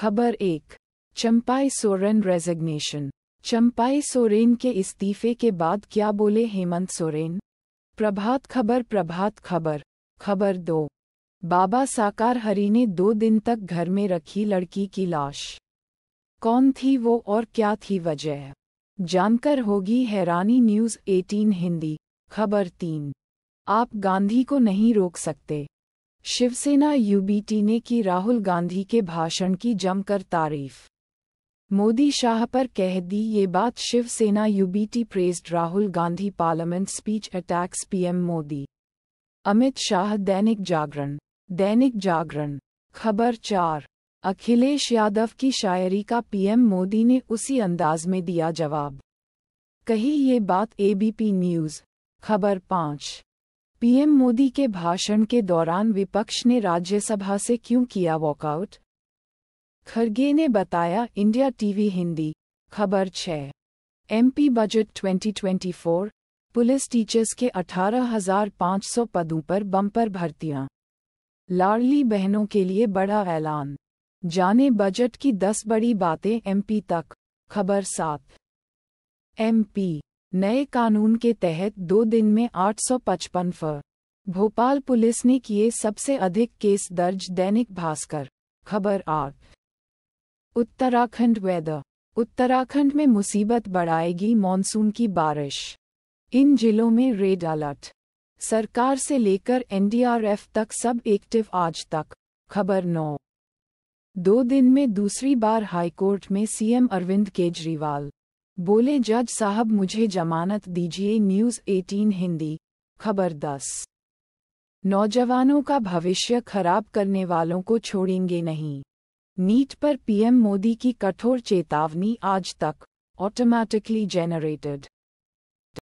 खबर एक चंपाई सोरेन रेजिग्नेशन चंपाई सोरेन के इस्तीफे के बाद क्या बोले हेमंत सोरेन प्रभात खबर प्रभात खबर खबर दो बाबा साकार हरि ने दो दिन तक घर में रखी लड़की की लाश कौन थी वो और क्या थी वजह जानकर होगी हैरानी न्यूज़ 18 हिंदी खबर तीन आप गांधी को नहीं रोक सकते शिवसेना यूबीटी ने की राहुल गांधी के भाषण की जमकर तारीफ मोदी शाह पर कह दी ये बात Shiv Sena UBT pressed Rahul Gandhi parliament speech attacks PM Modi Amit Shah Dainik Jagran दैनिक जागरण खबर चार अखिलेश यादव की शायरी का पीएम मोदी ने उसी अंदाज में दिया जवाब कही ये बात एबीपी न्यूज़ खबर पाँच पीएम मोदी के भाषण के दौरान विपक्ष ने राज्यसभा से क्यों किया वॉकआउट खरगे ने बताया इंडिया टीवी हिंदी खबर छः एमपी बजट 2024 पुलिस टीचर्स के 18,500 पदों पर बम्पर भर्तियां लाडली बहनों के लिए बड़ा ऐलान जाने बजट की 10 बड़ी बातें एमपी तक खबर सात एमपी नए कानून के तहत दो दिन में 855 फर भोपाल पुलिस ने किए सबसे अधिक केस दर्ज दैनिक भास्कर खबर आठ उत्तराखंड वेदर उत्तराखंड में मुसीबत बढ़ाएगी मानसून की बारिश इन जिलों में रेड अलर्ट सरकार से लेकर एनडीआरएफ तक सब एक्टिव आज तक खबर नौ दो दिन में दूसरी बार हाईकोर्ट में सीएम अरविंद केजरीवाल बोले जज साहब मुझे जमानत दीजिए न्यूज़ 18 हिंदी खबर 10 नौजवानों का भविष्य खराब करने वालों को छोड़ेंगे नहीं नीट पर पीएम मोदी की कठोर चेतावनी आज तक ऑटोमैटिकली जेनरेटेड